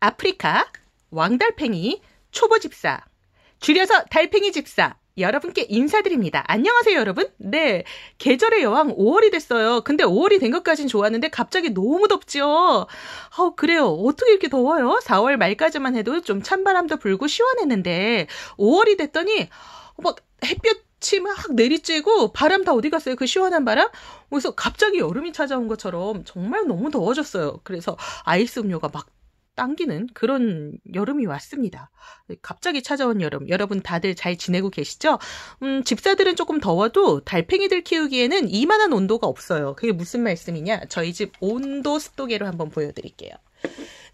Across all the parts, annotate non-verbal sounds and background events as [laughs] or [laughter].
아프리카, 왕달팽이, 초보 집사, 줄여서 달팽이 집사, 여러분께 인사드립니다. 안녕하세요, 여러분. 네. 계절의 여왕 5월이 됐어요. 근데 5월이 된 것까진 좋았는데 갑자기 너무 덥지요? 그래요. 어떻게 이렇게 더워요? 4월 말까지만 해도 좀 찬바람도 불고 시원했는데 5월이 됐더니 막 햇볕 침막 내리쬐고 바람 다 어디 갔어요? 그 시원한 바람? 그래서 갑자기 여름이 찾아온 것처럼 정말 너무 더워졌어요. 그래서 아이스 음료가 막 당기는 그런 여름이 왔습니다. 갑자기 찾아온 여름. 여러분 다들 잘 지내고 계시죠? 음, 집사들은 조금 더워도 달팽이들 키우기에는 이만한 온도가 없어요. 그게 무슨 말씀이냐? 저희 집 온도 습도계로 한번 보여드릴게요.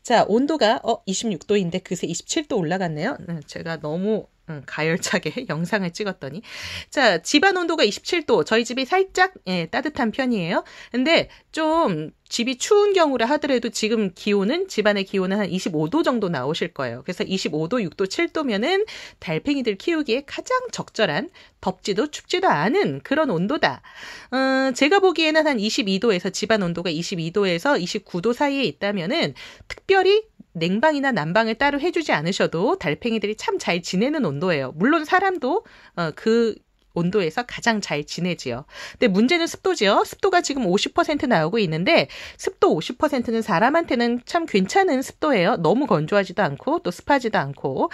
자, 온도가 어 26도인데 그새 27도 올라갔네요. 네, 제가 너무 응, 가열차게 [laughs] 영상을 찍었더니 자 집안 온도가 27도 저희 집이 살짝 예, 따뜻한 편이에요. 근데 좀 집이 추운 경우라 하더라도 지금 기온은 집안의 기온은 한 25도 정도 나오실 거예요. 그래서 25도, 6도, 7도면은 달팽이들 키우기에 가장 적절한 덥지도 춥지도 않은 그런 온도다. 어, 제가 보기에는 한 22도에서 집안 온도가 22도에서 29도 사이에 있다면은 특별히 냉방이나 난방을 따로 해주지 않으셔도 달팽이들이 참 잘 지내는 온도예요. 물론 사람도 어, 그 온도에서 가장 잘 지내지요. 근데 문제는 습도지요. 습도가 지금 50% 나오고 있는데 습도 50%는 사람한테는 참 괜찮은 습도예요. 너무 건조하지도 않고 또 습하지도 않고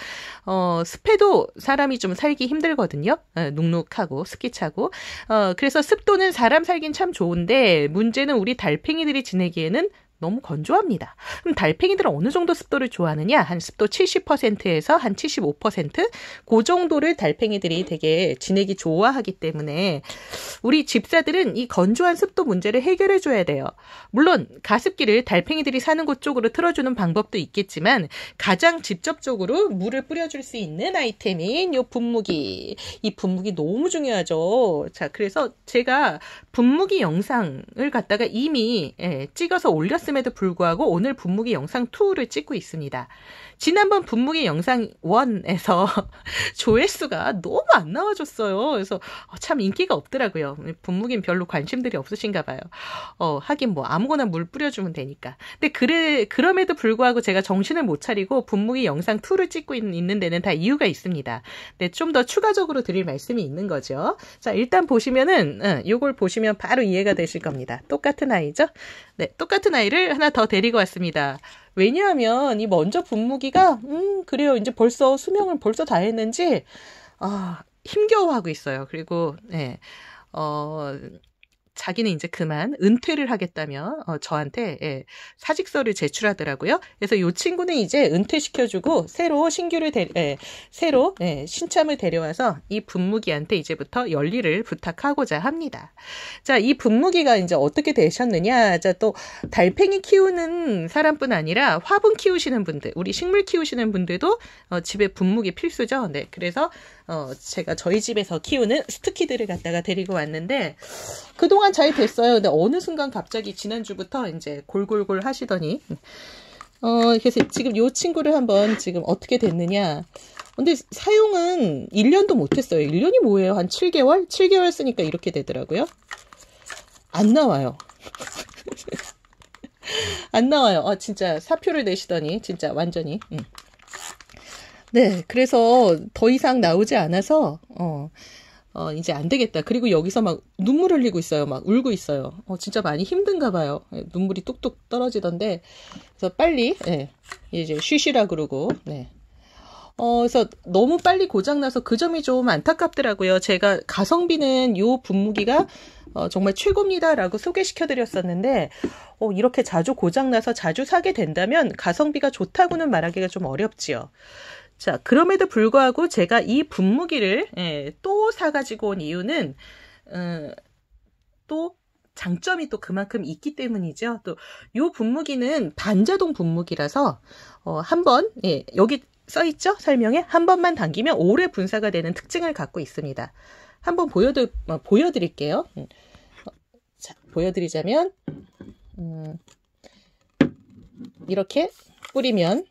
어 습해도 사람이 좀 살기 힘들거든요. 어, 눅눅하고 습기 차고 어 그래서 습도는 사람 살긴 참 좋은데 문제는 우리 달팽이들이 지내기에는 너무 건조합니다. 그럼 달팽이들은 어느 정도 습도를 좋아하느냐? 한 습도 70%에서 한 75%? 그 정도를 달팽이들이 되게 지내기 좋아하기 때문에 우리 집사들은 이 건조한 습도 문제를 해결해 줘야 돼요. 물론 가습기를 달팽이들이 사는 곳 쪽으로 틀어주는 방법도 있겠지만 가장 직접적으로 물을 뿌려줄 수 있는 아이템인 이 분무기. 이 분무기 너무 중요하죠. 자, 그래서 제가 분무기 영상을 갖다가 이미 예, 찍어서 올렸어요. 했음에도 불구하고 오늘 분무기 영상 2를 찍고 있습니다. 지난번 분무기 영상 1에서 [laughs] 조회수가 너무 안 나와줬어요. 그래서 어, 참 인기가 없더라고요. 분무기는 별로 관심들이 없으신가 봐요. 어, 하긴 뭐 아무거나 물 뿌려주면 되니까. 근데 그래, 그럼에도 불구하고 제가 정신을 못 차리고 분무기 영상 2를 찍고 있는 데는 다 이유가 있습니다. 근좀더 네, 추가적으로 드릴 말씀이 있는 거죠. 자, 일단 보시면은, 이걸 보시면 바로 이해가 되실 겁니다. 똑같은 아이죠? 네, 똑같은 아이를 분무기를 하나 더 데리고 왔습니다. 왜냐하면 이 먼저 분무기가 음 그래요 이제 벌써 수명을 벌써 다 했는지 아 힘겨워하고 있어요. 그리고 네. 어, 자기는 이제 그만 은퇴를 하겠다며 어, 저한테 예, 사직서를 제출하더라고요. 그래서 이 친구는 이제 은퇴시켜주고 새로 신규를 데, 예, 새로 예, 신참을 데려와서 이 분무기한테 이제부터 열리를 부탁하고자 합니다. 자, 이 분무기가 이제 어떻게 되셨느냐? 자, 또 달팽이 키우는 사람뿐 아니라 화분 키우시는 분들, 우리 식물 키우시는 분들도 어, 집에 분무기 필수죠. 네, 그래서 어, 제가 저희 집에서 키우는 스투키들을 갖다가 데리고 왔는데 그동안 그동안 잘 됐어요. 근데 어느 순간 갑자기 지난주부터 이제 골골골 하시더니 어 그래서 지금 요 친구를 한번 지금 어떻게 됐느냐. 근데 사용은 1년도 못했어요. 1년이 뭐예요? 한 7개월? 7개월 쓰니까 이렇게 되더라고요. 안 나와요. [laughs] 안 나와요. 아, 진짜 사표를 내시더니 진짜 완전히. 음. 네, 그래서 더 이상 나오지 않아서 어, 어, 이제 안 되겠다. 그리고 여기서 막 눈물 흘리고 있어요. 막 울고 있어요. 어, 진짜 많이 힘든가 봐요. 예, 눈물이 뚝뚝 떨어지던데. 그래서 빨리, 예, 이제 쉬시라 그러고, 네. 어, 그래서 너무 빨리 고장나서 그 점이 좀 안타깝더라고요. 제가 가성비는 요 분무기가 어, 정말 최고입니다라고 소개시켜 드렸었는데, 어, 이렇게 자주 고장나서 자주 사게 된다면 가성비가 좋다고는 말하기가 좀 어렵지요. 자, 그럼에도 불구하고 제가 이 분무기를 예, 또 사가지고 온 이유는 음, 또 장점이 또 그만큼 있기 때문이죠. 또요 분무기는 반자동 분무기라서 어, 한번 예, 여기 써 있죠 설명에 한 번만 당기면 오래 분사가 되는 특징을 갖고 있습니다. 한번 보여드 어, 보여드릴게요. 음. 자, 보여드리자면 음, 이렇게 뿌리면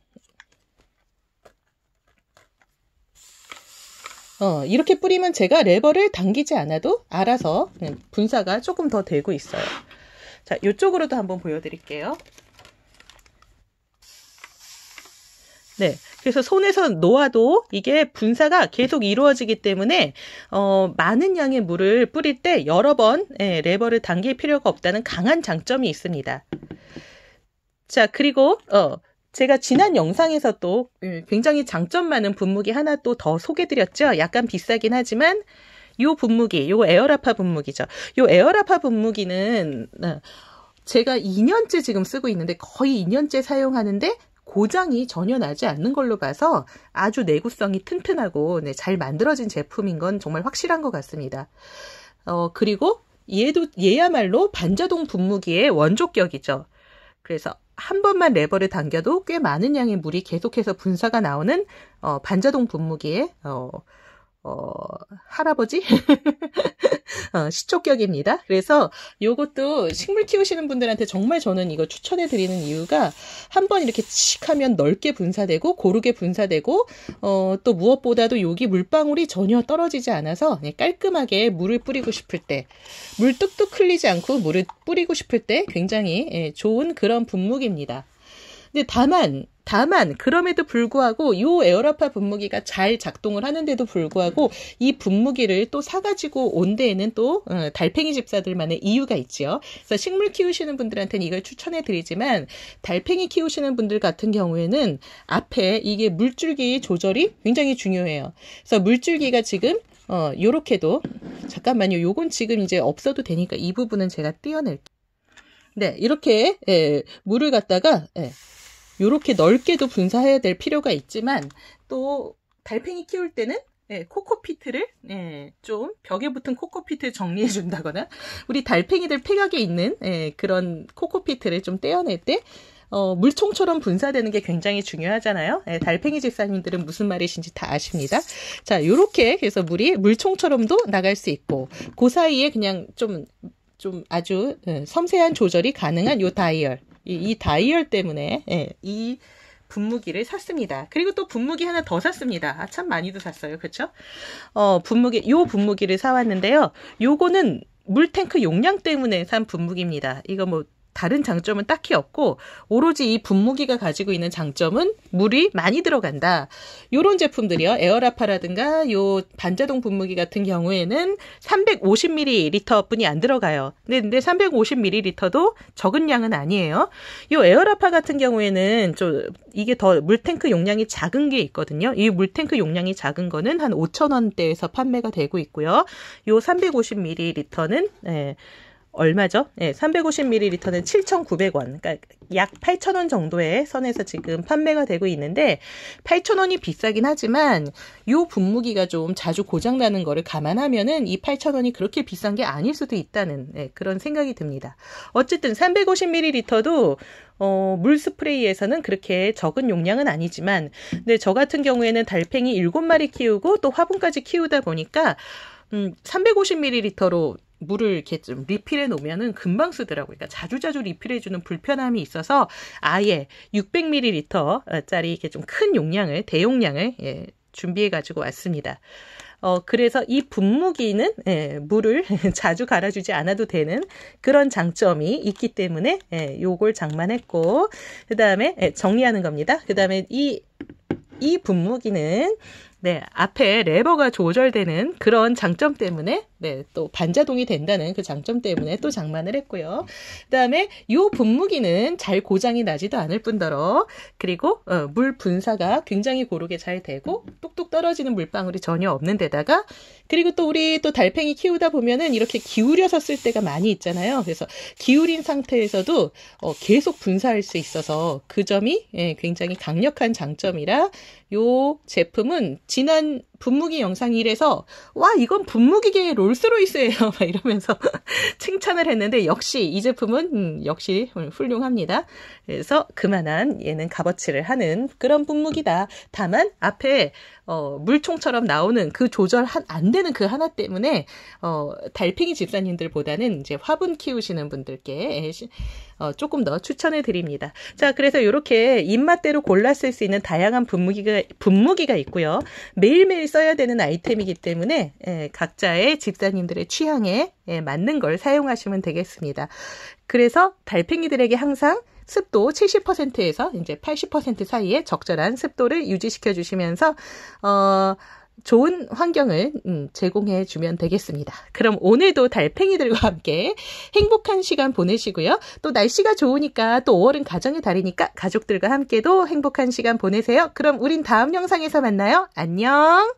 어, 이렇게 뿌리면 제가 레버를 당기지 않아도 알아서 분사가 조금 더 되고 있어요. 자, 이쪽으로도 한번 보여드릴게요. 네. 그래서 손에서 놓아도 이게 분사가 계속 이루어지기 때문에 어, 많은 양의 물을 뿌릴 때 여러 번 예, 레버를 당길 필요가 없다는 강한 장점이 있습니다. 자, 그리고 어, 제가 지난 영상에서 또 예, 굉장히 장점 많은 분무기 하나 또 더 소개드렸죠. 약간 비싸긴 하지만 이 분무기, 이 에어라파 분무기죠. 이 에어라파 분무기는 아, 제가 2년째 지금 쓰고 있는데 거의 2년째 사용하는데 고장이 전혀 나지 않는 걸로 봐서 아주 내구성이 튼튼하고 네, 잘 만들어진 제품인 건 정말 확실한 것 같습니다. 어, 그리고 얘도 얘야말로 반자동 분무기의 원조격이죠. 그래서 한 번만 레버를 당겨도 꽤 많은 양의 물이 계속해서 분사가 나오는 어, 반자동 분무기의 어, 어, 할아버지? [laughs] 어, 시초격입니다. 그래서 요것도 식물 키우시는 분들한테 정말 저는 이거 추천해 드리는 이유가 한 번 이렇게 칙 하면 넓게 분사되고 고르게 분사되고 어, 또 무엇보다도 여기 물방울이 전혀 떨어지지 않아서 네, 깔끔하게 물을 뿌리고 싶을 때 물 뚝뚝 흘리지 않고 물을 뿌리고 싶을 때 굉장히 예, 좋은 그런 분무기입니다. 근데 다만 다만 그럼에도 불구하고 이 에어라파 분무기가 잘 작동을 하는데도 불구하고 이 분무기를 또 사가지고 온 데에는 또 어, 달팽이 집사들만의 이유가 있지요. 그래서 식물 키우시는 분들한테는 이걸 추천해 드리지만 달팽이 키우시는 분들 같은 경우에는 앞에 이게 물줄기 조절이 굉장히 중요해요. 그래서 물줄기가 지금 어, 요렇게도 잠깐만요. 요건 지금 이제 없어도 되니까 이 부분은 제가 띄어낼게요. 네, 이렇게 예, 물을 갖다가 예, 이렇게 넓게도 분사해야 될 필요가 있지만 또 달팽이 키울 때는 예, 코코피트를 예, 좀 벽에 붙은 코코피트 정리해 준다거나 우리 달팽이들 폐각에 있는 예, 그런 코코피트를 좀 떼어낼 때 어, 물총처럼 분사되는 게 굉장히 중요하잖아요. 예, 달팽이 집사님들은 무슨 말이신지 다 아십니다. 자, 요렇게 해서 물이 물총처럼도 나갈 수 있고 그 사이에 그냥 좀좀 좀 아주 예, 섬세한 조절이 가능한 요 다이얼 이, 이 다이얼 때문에 예, 이 분무기를 샀습니다. 그리고 또 분무기 하나 더 샀습니다. 아, 참 많이도 샀어요. 그렇죠? 어, 분무기 요 분무기를 사 왔는데요. 요거는 물탱크 용량 때문에 산 분무기입니다. 이거 뭐 다른 장점은 딱히 없고 오로지 이 분무기가 가지고 있는 장점은 물이 많이 들어간다. 요런 제품들이요. 에어라파라든가 요 반자동 분무기 같은 경우에는 350ml뿐이 안 들어가요. 근데, 데 350ml도 적은 양은 아니에요. 요 에어라파 같은 경우에는 좀 이게 더 물탱크 용량이 작은 게 있거든요. 이 물탱크 용량이 작은 거는 한 5천 원대에서 판매가 되고 있고요. 요 350ml는 네. 예, 얼마죠? 예, 350ml는 7,900원. 그러니까 약 8,000원 정도의 선에서 지금 판매가 되고 있는데 8,000원이 비싸긴 하지만 요 분무기가 좀 자주 고장 나는 거를 감안하면은 이 8,000원이 그렇게 비싼 게 아닐 수도 있다는 예, 그런 생각이 듭니다. 어쨌든 350ml도 어, 물 스프레이에서는 그렇게 적은 용량은 아니지만 근데 저 같은 경우에는 달팽이 7마리 키우고 또 화분까지 키우다 보니까 음, 350ml로 물을 이렇게 좀 리필해 놓으면은 금방 쓰더라고요. 그러니까 자주자주 리필해 주는 불편함이 있어서 아예 600ml짜리 이렇게 좀 큰 용량을 대용량을 예, 준비해 가지고 왔습니다. 어, 그래서 이 분무기는 예, 물을 [laughs] 자주 갈아주지 않아도 되는 그런 장점이 있기 때문에 예, 요걸 장만했고 그 다음에 예, 정리하는 겁니다. 그 다음에 이 이 분무기는 네, 앞에 레버가 조절되는 그런 장점 때문에 네, 또 반자동이 된다는 그 장점 때문에 또 장만을 했고요. 그다음에 이 분무기는 잘 고장이 나지도 않을 뿐더러 그리고 어, 물 분사가 굉장히 고르게 잘 되고 뚝뚝 떨어지는 물방울이 전혀 없는 데다가 그리고 또 우리 또 달팽이 키우다 보면은 이렇게 기울여서 쓸 때가 많이 있잖아요. 그래서 기울인 상태에서도 어, 계속 분사할 수 있어서 그 점이 예, 굉장히 강력한 장점이라 요 제품은 지난 분무기 영상 1에서 와 이건 분무기계의 롤스로이스예요 [laughs] 막 이러면서 [laughs] 칭찬을 했는데 역시 이 제품은 음, 역시 훌륭합니다. 그래서 그만한 얘는 값어치를 하는 그런 분무기다. 다만 앞에 어, 물총처럼 나오는 그 조절 한, 안 되는 그 하나 때문에 어, 달팽이 집사님들보다는 이제 화분 키우시는 분들께 어, 조금 더 추천해 드립니다. 자, 그래서 이렇게 입맛대로 골라 쓸 수 있는 다양한 분무기가 분무기가 있고요. 매일매일 써야 되는 아이템이기 때문에 예, 각자의 집사님들의 취향에 예, 맞는 걸 사용하시면 되겠습니다. 그래서 달팽이들에게 항상 습도 70%에서 이제 80% 사이에 적절한 습도를 유지시켜 주시면서 어 좋은 환경을 음, 제공해 주면 되겠습니다. 그럼 오늘도 달팽이들과 함께 행복한 시간 보내시고요. 또 날씨가 좋으니까 또 5월은 가정의 달이니까 가족들과 함께도 행복한 시간 보내세요. 그럼 우린 다음 영상에서 만나요. 안녕!